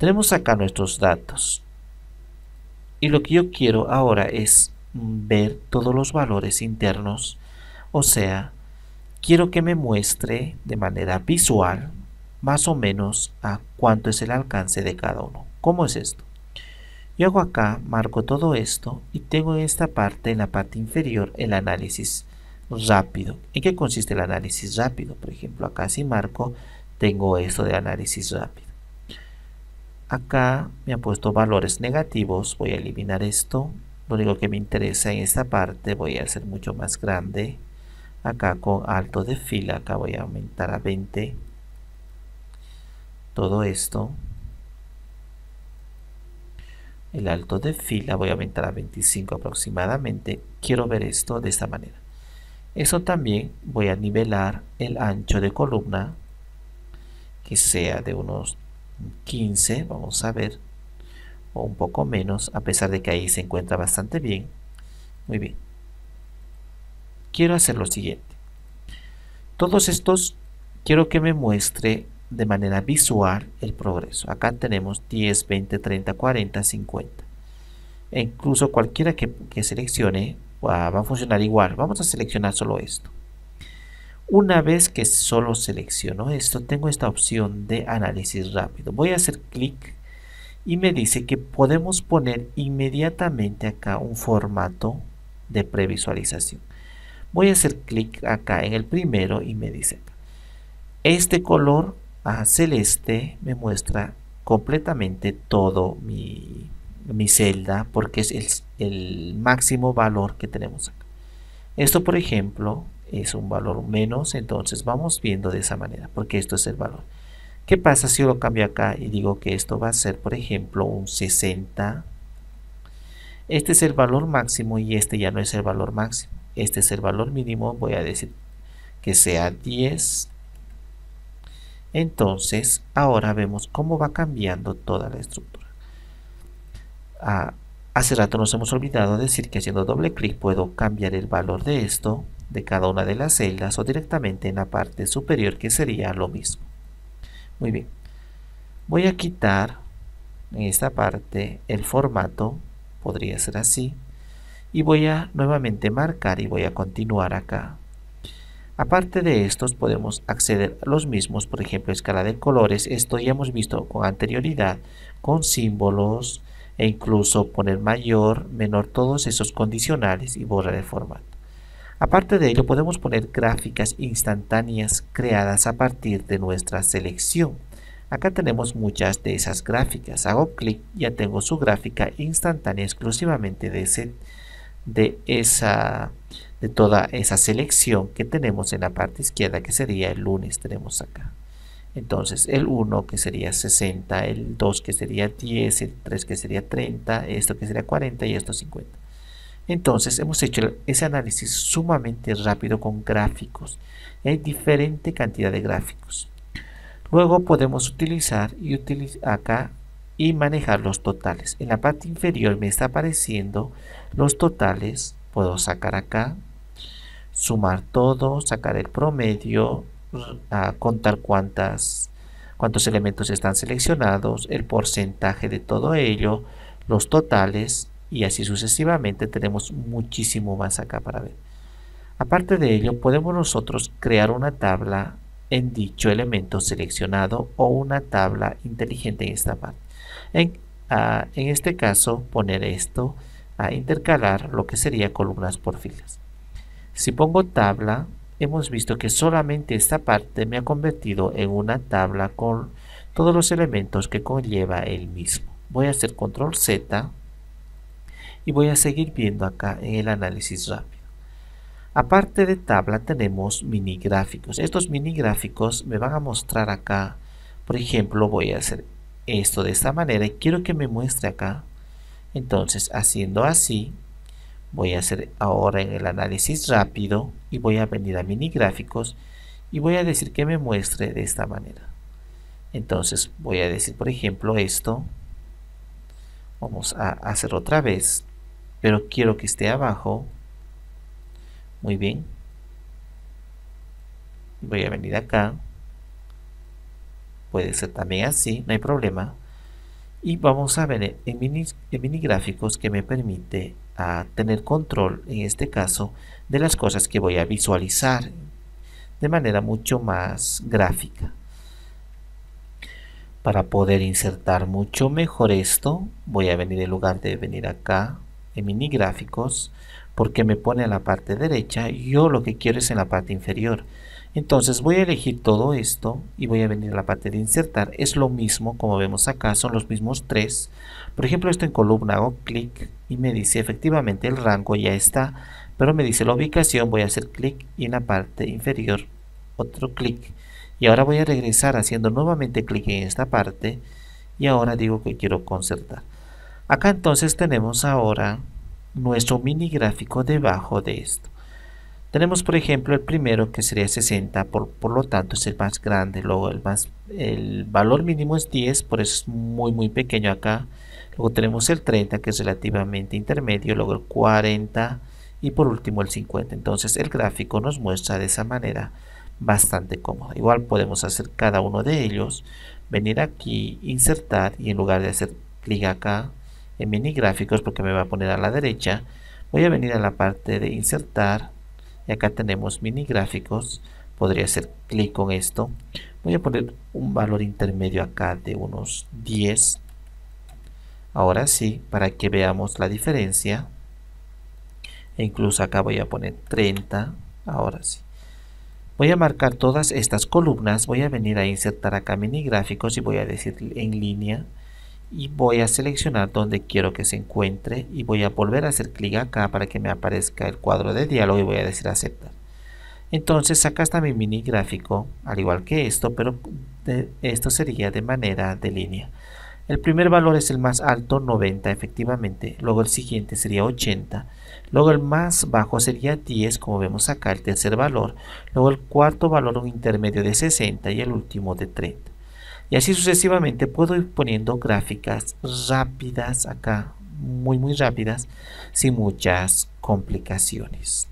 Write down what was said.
Tenemos acá nuestros datos. Y lo que yo quiero ahora es ver todos los valores internos. O sea, quiero que me muestre de manera visual más o menos a cuánto es el alcance de cada uno. ¿Cómo es esto? Yo hago acá, marco todo esto y tengo en esta parte, en la parte inferior, el análisis rápido. ¿En qué consiste el análisis rápido? Por ejemplo, acá si marco, tengo esto de análisis rápido acá me han puesto valores negativos voy a eliminar esto lo único que me interesa en esta parte voy a hacer mucho más grande acá con alto de fila acá voy a aumentar a 20 todo esto el alto de fila voy a aumentar a 25 aproximadamente quiero ver esto de esta manera eso también voy a nivelar el ancho de columna que sea de unos 15, vamos a ver, o un poco menos, a pesar de que ahí se encuentra bastante bien. Muy bien. Quiero hacer lo siguiente. Todos estos quiero que me muestre de manera visual el progreso. Acá tenemos 10, 20, 30, 40, 50. E incluso cualquiera que, seleccione ah, va a funcionar igual. Vamos a seleccionar solo esto. Una vez que solo selecciono esto, tengo esta opción de análisis rápido. Voy a hacer clic y me dice que podemos poner inmediatamente acá un formato de previsualización. Voy a hacer clic acá en el primero y me dice este color a celeste me muestra completamente todo mi, celda porque es el, el máximo valor que tenemos acá. Esto por ejemplo es un valor menos, entonces vamos viendo de esa manera, porque esto es el valor. ¿Qué pasa si yo lo cambio acá y digo que esto va a ser, por ejemplo, un 60? Este es el valor máximo y este ya no es el valor máximo. Este es el valor mínimo, voy a decir que sea 10. Entonces, ahora vemos cómo va cambiando toda la estructura. Ah, hace rato nos hemos olvidado decir que haciendo doble clic puedo cambiar el valor de esto de cada una de las celdas o directamente en la parte superior que sería lo mismo. Muy bien, voy a quitar en esta parte el formato, podría ser así, y voy a nuevamente marcar y voy a continuar acá. Aparte de estos podemos acceder a los mismos, por ejemplo, escala de colores, esto ya hemos visto con anterioridad, con símbolos e incluso poner mayor, menor, todos esos condicionales y borrar el formato. Aparte de ello, podemos poner gráficas instantáneas creadas a partir de nuestra selección. Acá tenemos muchas de esas gráficas. Hago clic ya tengo su gráfica instantánea exclusivamente de, ese, de, esa, de toda esa selección que tenemos en la parte izquierda, que sería el lunes. Tenemos acá. Entonces el 1 que sería 60, el 2 que sería 10, el 3 que sería 30, esto que sería 40 y esto 50. Entonces hemos hecho ese análisis sumamente rápido con gráficos. Hay ¿eh? diferente cantidad de gráficos. Luego podemos utilizar y acá y manejar los totales. En la parte inferior me está apareciendo los totales. Puedo sacar acá, sumar todo, sacar el promedio, contar cuántas, cuántos elementos están seleccionados, el porcentaje de todo ello, los totales y así sucesivamente tenemos muchísimo más acá para ver. Aparte de ello, podemos nosotros crear una tabla en dicho elemento seleccionado o una tabla inteligente en esta parte. En, ah, este caso, poner esto a intercalar lo que sería columnas por filas. Si pongo tabla, hemos visto que solamente esta parte me ha convertido en una tabla con todos los elementos que conlleva el mismo. Voy a hacer control Z y voy a seguir viendo acá en el análisis rápido. Aparte de tabla tenemos mini gráficos. Estos mini gráficos me van a mostrar acá, por ejemplo, voy a hacer esto de esta manera y quiero que me muestre acá. Entonces, haciendo así, voy a hacer ahora en el análisis rápido y voy a venir a mini gráficos y voy a decir que me muestre de esta manera. Entonces, voy a decir, por ejemplo, esto. Vamos a hacer otra vez pero quiero que esté abajo. Muy bien. Voy a venir acá. Puede ser también así, no hay problema. Y vamos a ver en mini, gráficos que me permite ah, tener control, en este caso, de las cosas que voy a visualizar de manera mucho más gráfica. Para poder insertar mucho mejor esto, voy a venir en lugar de venir acá en mini gráficos porque me pone en la parte derecha yo lo que quiero es en la parte inferior entonces voy a elegir todo esto y voy a venir a la parte de insertar es lo mismo como vemos acá son los mismos tres por ejemplo esto en columna hago clic y me dice efectivamente el rango ya está pero me dice la ubicación voy a hacer clic y en la parte inferior otro clic y ahora voy a regresar haciendo nuevamente clic en esta parte y ahora digo que quiero concertar Acá entonces tenemos ahora nuestro mini gráfico debajo de esto. Tenemos por ejemplo el primero que sería 60, por, lo tanto es el más grande, luego el, más, el valor mínimo es 10, por eso es muy muy pequeño acá. Luego tenemos el 30 que es relativamente intermedio, luego el 40 y por último el 50. Entonces el gráfico nos muestra de esa manera bastante cómodo. Igual podemos hacer cada uno de ellos, venir aquí, insertar y en lugar de hacer clic acá, en mini gráficos porque me va a poner a la derecha voy a venir a la parte de insertar y acá tenemos mini gráficos podría hacer clic con esto voy a poner un valor intermedio acá de unos 10 ahora sí para que veamos la diferencia e incluso acá voy a poner 30 ahora sí voy a marcar todas estas columnas voy a venir a insertar acá mini gráficos y voy a decir en línea y voy a seleccionar donde quiero que se encuentre y voy a volver a hacer clic acá para que me aparezca el cuadro de diálogo y voy a decir aceptar. Entonces acá está mi mini gráfico, al igual que esto, pero esto sería de manera de línea. El primer valor es el más alto, 90 efectivamente, luego el siguiente sería 80, luego el más bajo sería 10, como vemos acá el tercer valor, luego el cuarto valor un intermedio de 60 y el último de 30. Y así sucesivamente puedo ir poniendo gráficas rápidas acá, muy muy rápidas, sin muchas complicaciones.